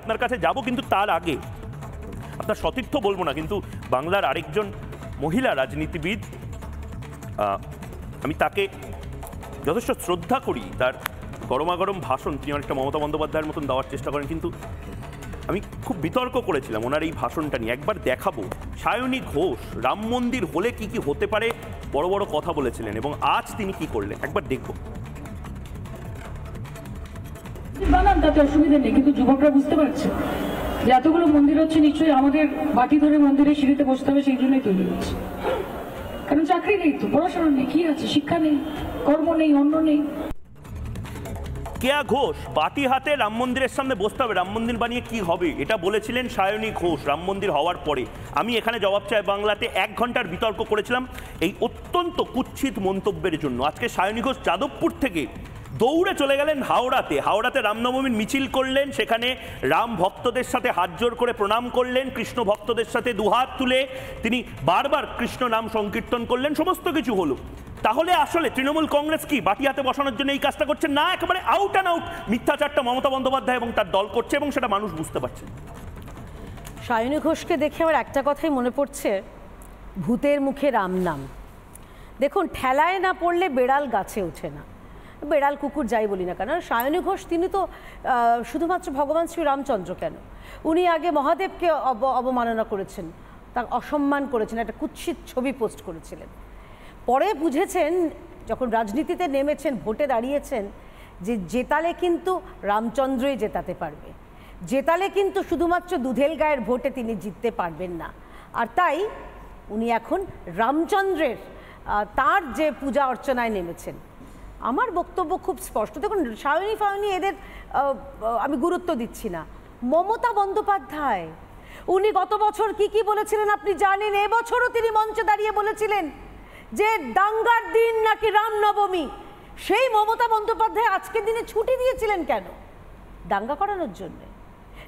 আপনার কাছে যাব কিন্তু তার আগে আপনার সতীর্থ বলবো না কিন্তু বাংলার আরেকজন মহিলা রাজনীতিবিদ আমি তাকে যথেষ্ট শ্রদ্ধা করি তার গরমাগরম ভাষণ তিনি অনেকটা মমতা বন্দ্যোপাধ্যায়ের মতন দেওয়ার চেষ্টা করেন কিন্তু আমি খুব বিতর্ক করেছিলাম ওনার এই ভাষণটা নিয়ে একবার দেখাবো সায়নী ঘোষ রাম মন্দির হলে কি কি হতে পারে বড় বড় কথা বলেছিলেন এবং আজ তিনি কি করলেন একবার দেখব বানান তাতে অসুবিধা নেই কিন্তু যুবকরা বুঝতে পারছে যে এতগুলো মন্দির হচ্ছে নিশ্চয়ই আমাদের বাটি ধরে মন্দিরে সিঁড়িতে বসতে হবে সেই জন্যই তৈরি হচ্ছে কারণ চাকরি নেই তো পড়াশোনা নেই কি আছে শিক্ষা নেই কর্ম নেই অন্য নেই কেয়া ঘোষ বাতি হাতে রাম মন্দিরের সামনে বসতে হবে রাম মন্দির বানিয়ে কি হবে এটা বলেছিলেন সায়নী ঘোষ রাম মন্দির হওয়ার পরে আমি এখানে জবাব চাই বাংলাতে এক ঘন্টার বিতর্ক করেছিলাম এই অত্যন্ত কুচ্ছিত মন্তব্যের জন্য আজকে সায়নী ঘোষ যাদবপুর থেকে দৌড়ে চলে গেলেন হাওড়াতে হাওড়াতে রামনবমীর মিছিল করলেন সেখানে রাম ভক্তদের সাথে হাত জোর করে প্রণাম করলেন কৃষ্ণ ভক্তদের সাথে দুহাত তুলে তিনি বারবার কৃষ্ণ নাম সংকীর্তন করলেন সমস্ত কিছু হলো তাহলে আসলে তৃণমূল কংগ্রেস কি বাটি হাতে বসানোর জন্য এই কাজটা করছে না একেবারে আউট অ্যান্ড আউট মিথ্যাচারটা মমতা বন্দ্যোপাধ্যায় এবং তার দল করছে এবং সেটা মানুষ বুঝতে পারছে সায়নী ঘোষকে দেখে আমার একটা কথাই মনে পড়ছে ভূতের মুখে রাম নাম দেখুন ঠেলায় না পড়লে বেড়াল গাছে ওঠে না বেড়াল কুকুর যাই বলি না কেন সায়নী ঘোষ তিনি তো শুধুমাত্র ভগবান শ্রী রামচন্দ্র কেন উনি আগে মহাদেবকে অবমাননা করেছেন তার অসম্মান করেছেন একটা কুৎসিত ছবি পোস্ট করেছিলেন পরে বুঝেছেন যখন রাজনীতিতে নেমেছেন ভোটে দাঁড়িয়েছেন যে জেতালে কিন্তু রামচন্দ্রই জেতাতে পারবে জেতালে কিন্তু শুধুমাত্র দুধেল গায়ের ভোটে তিনি জিততে পারবেন না আর তাই উনি এখন রামচন্দ্রের তার যে পূজা অর্চনায় নেমেছেন আমার বক্তব্য খুব স্পষ্ট দেখুন সায়নী ফায়নি এদের আমি গুরুত্ব দিচ্ছি না মমতা বন্দ্যোপাধ্যায় উনি গত বছর কি কি বলেছিলেন আপনি জানেন এবছরও তিনি মঞ্চে দাঁড়িয়ে বলেছিলেন যে দাঙ্গার দিন নাকি রামনবমী সেই মমতা বন্দ্যোপাধ্যায় আজকের দিনে ছুটি দিয়েছিলেন কেন দাঙ্গা করানোর জন্যে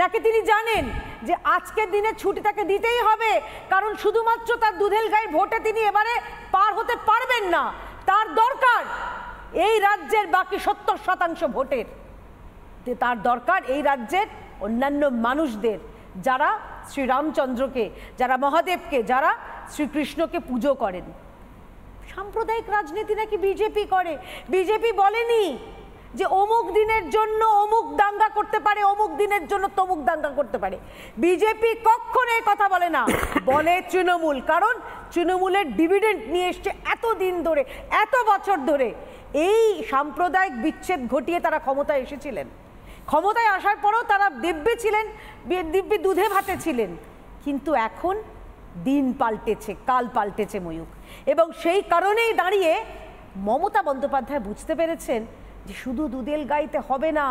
নাকি তিনি জানেন যে আজকের দিনে ছুটি তাকে দিতেই হবে কারণ শুধুমাত্র তার দুধেল গায়ে ভোটে তিনি এবারে পার হতে পারবেন না তার দরকার এই রাজ্যের বাকি সত্তর শতাংশ ভোটের তার দরকার এই রাজ্যের অন্যান্য মানুষদের যারা শ্রীরামচন্দ্রকে যারা মহাদেবকে যারা শ্রীকৃষ্ণকে পুজো করেন সাম্প্রদায়িক রাজনীতি নাকি বিজেপি করে বিজেপি বলেনি যে অমুক দিনের জন্য অমুক দাঙ্গা করতে পারে অমুক দিনের জন্য তমুক দাঙ্গা করতে পারে বিজেপি কখনো এই কথা বলে না বলে তৃণমূল কারণ তৃণমূলের ডিভিডেন্ড নিয়ে এসছে এত দিন ধরে এত বছর ধরে এই সাম্প্রদায়িক বিচ্ছেদ ঘটিয়ে তারা ক্ষমতায় এসেছিলেন ক্ষমতায় আসার পরও তারা দিব্যে ছিলেন দিব্যে দুধে ভাতে ছিলেন কিন্তু এখন দিন পাল্টেছে কাল পাল্টেছে ময়ূক এবং সেই কারণেই দাঁড়িয়ে মমতা বন্দ্যোপাধ্যায় বুঝতে পেরেছেন শুধু দুদেল গাইতে হবে না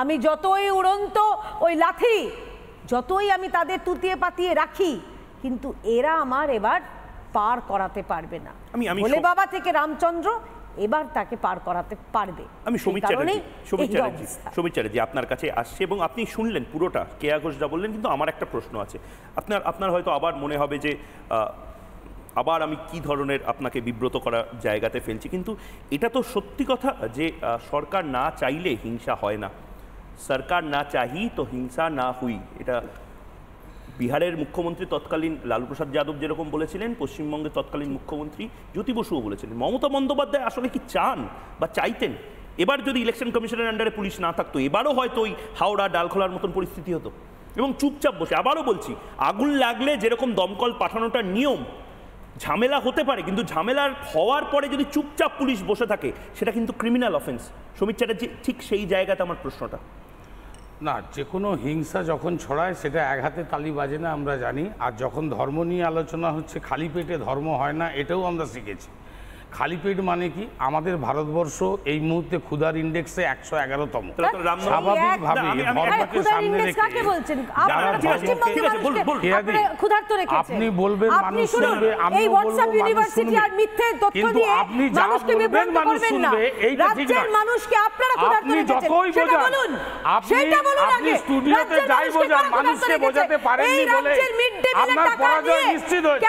আমি যতই উড়ন্ত ওই লাথি যতই আমি তাদের তুতিয়ে পাতিয়ে রাখি কিন্তু এরা আমার এবার পার করাতে পারবে না বলে বাবা থেকে রামচন্দ্র এবার তাকে পার করাতে পারবে আমি সমীর চ্যাটার্জি সমীর চ্যাটার্জি সমীর চ্যাটার্জি আপনার কাছে আসছে এবং আপনি শুনলেন পুরোটা কেয়া ঘোষ যা বললেন কিন্তু আমার একটা প্রশ্ন আছে আপনার আপনার হয়তো আবার মনে হবে যে আবার আমি কি ধরনের আপনাকে বিব্রত করা জায়গাতে ফেলছি কিন্তু এটা তো সত্যি কথা যে সরকার না চাইলে হিংসা হয় না সরকার না চাহি তো হিংসা না হুই এটা বিহারের মুখ্যমন্ত্রী তৎকালীন লালু প্রসাদ যাদব যেরকম বলেছিলেন পশ্চিমবঙ্গের তৎকালীন মুখ্যমন্ত্রী জ্যোতি বসুও বলেছিলেন মমতা বন্দ্যোপাধ্যায় আসলে কি চান বা চাইতেন এবার যদি ইলেকশন কমিশনের আন্ডারে পুলিশ না থাকতো এবারও হয়তো ওই হাওড়া ডালখোলার মতন পরিস্থিতি হতো এবং চুপচাপ বসে আবারও বলছি আগুন লাগলে যেরকম দমকল পাঠানোটা নিয়ম ঝামেলা হতে পারে কিন্তু ঝামেলার হওয়ার পরে যদি চুপচাপ পুলিশ বসে থাকে সেটা কিন্তু ক্রিমিনাল অফেন্স সমীর চ্যাটার্জি ঠিক সেই জায়গাতে আমার প্রশ্নটা না যে কোনো হিংসা যখন ছড়ায় সেটা এক হাতে তালি বাজে না আমরা জানি আর যখন ধর্ম নিয়ে আলোচনা হচ্ছে খালি পেটে ধর্ম হয় না এটাও আমরা শিখেছি খালি পেট মানে কি আমাদের ভারতবর্ষ এই মুহূর্তে ক্ষুধার ইন্ডেক্সে একশো এগারোতম স্বাভাবিকভাবে আপনি বলবেন মানুষ শুনবে আমি কিন্তু আপনি যা বলবেন মানুষ শুনবে এইটা ঠিক আপনি যতই বোঝান আপনি স্টুডিওতে যাই বোঝান মানুষকে বোঝাতে পারেননি বলে আপনার পরাজয় নিশ্চিত হয়েছে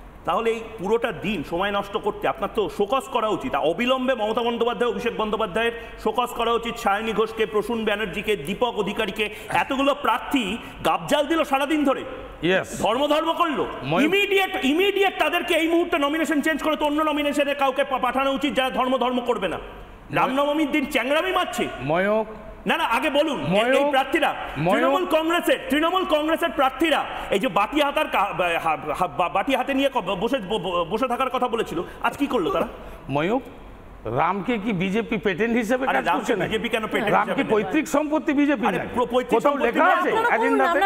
তাহলে এই পুরোটা দিন সময় নষ্ট করতে আপনার তো শোকস করা উচিত অবিলম্বে মমতা বন্দ্যোপাধ্যায় অভিষেক বন্দ্যোপাধ্যায়ের শোকস করা উচিত সায়নী ঘোষকে প্রসূন ব্যানার্জিকে দীপক অধিকারীকে এতগুলো প্রার্থী গাবজাল দিল সারাদিন ধরে ধর্ম ধর্ম করলো ইমিডিয়েট ইমিডিয়েট তাদেরকে এই মুহূর্তে নমিনেশন চেঞ্জ করে তো অন্য নমিনেশনে কাউকে পাঠানো উচিত যারা ধর্ম ধর্ম করবে না রামনবমীর দিন চ্যাংরামি মারছে ময়ক না না আগে বলুন এই প্রার্থীরা তৃণমূল কংগ্রেসের তৃণমূল কংগ্রেসের প্রার্থীরা এই যে বাটি হাতার বাটি হাতে নিয়ে বসে বসে থাকার কথা বলেছিল আজ কি করলো তারা রামকে কি বিজেপি পেটেন্ট হিসেবে কাজ করছে না বিজেপি কেন পেটেন্ট রাম কি পৈতৃক সম্পত্তি বিজেপি কোথাও লেখা আছে এজেন্ডাতে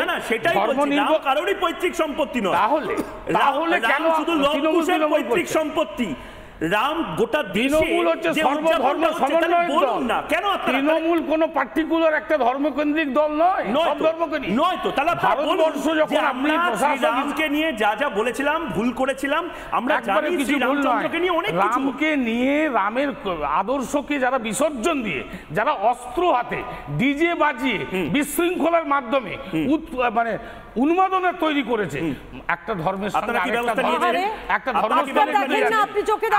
না না সেটাই বলছি কারোরই পৈতৃক সম্পত্তি নয় তাহলে তাহলে কেন শুধু লোক পৈতৃক সম্পত্তি রাম গোটা তৃণমূল হচ্ছে সর্বধর্ম তৃণমূল কোন পার্টিকুলার একটা ধর্মকেন্দ্রিক দল নয় ধর্মকেন্দ্রিক নয় তো তাহলে ভারতবর্ষ যখন রামকে নিয়ে যা যা বলেছিলাম ভুল করেছিলাম আমরা জানি কিছু ভুল নিয়ে অনেক রামকে নিয়ে রামের আদর্শকে যারা বিসর্জন দিয়ে যারা অস্ত্র হাতে ডিজে বাজিয়ে বিশৃঙ্খলার মাধ্যমে মানে উন্মাদনের তৈরি করেছে একটা ধর্মের একটা ধর্মের আপনি চোখে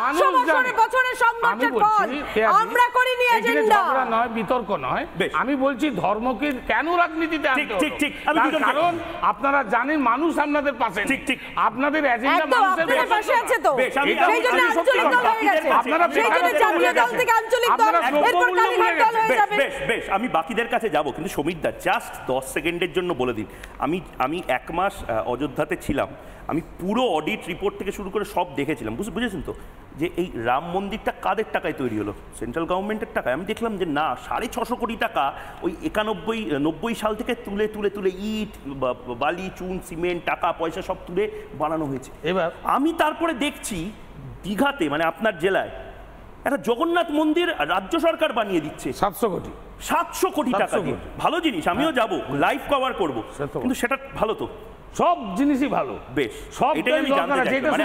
আপনারা জানেন মানুষ আপনাদের পাশে ঠিক ঠিক আপনাদের আমি বাকিদের কাছে যাব কিন্তু সমীর দা জাস্ট দশ সেকেন্ডের জন্য বলে দিন আমি আমি এক মাস অযোধ্যাতে ছিলাম আমি পুরো অডিট রিপোর্ট থেকে শুরু করে সব দেখেছিলাম বুঝ বুঝেছেন তো যে এই রাম মন্দিরটা কাদের টাকায় তৈরি হলো সেন্ট্রাল গভর্নমেন্টের টাকায় আমি দেখলাম যে না সাড়ে ছশো কোটি টাকা ওই একানব্বই নব্বই সাল থেকে তুলে তুলে তুলে ইট বালি চুন সিমেন্ট টাকা পয়সা সব তুলে বানানো হয়েছে এবার আমি তারপরে দেখছি দীঘাতে মানে আপনার জেলায় একটা জগন্নাথ মন্দির রাজ্য সরকার বানিয়ে দিচ্ছে সাতশো কোটি সাতশো কোটি টাকা ভালো জিনিস আমিও যাব লাইফ কভার করব কিন্তু সেটা ভালো তো সব জিনিসই ভালো বেশ সব মানে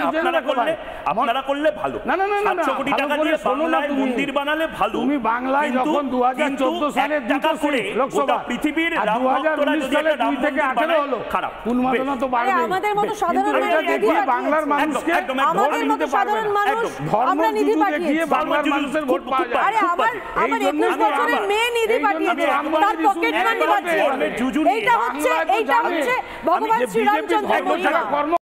আপনারা করলে ভালো না না না না কোটি টাকা দিয়ে বাংলায় মন্দির বানালে ভালো তুমি বাংলায় যখন 2014 সালে টাকা করে লোকসভা পৃথিবীর রামভক্তরা যদি একটা রাম থেকে 18 হলো খারাপ উন্মাদনা তো বাড়বে আমাদের মতো সাধারণ মানুষ বাংলার মানুষকে আমাদের মতো সাধারণ মানুষ আমরা নিধি পাঠিয়ে বাংলার মানুষের ভোট পাওয়া যায় আরে আমার আমার মেয়ে নিধি পাঠিয়েছে তার পকেট মানি পাচ্ছে এইটা হচ্ছে এইটা হচ্ছে ভগবান 你要站在哪里啊？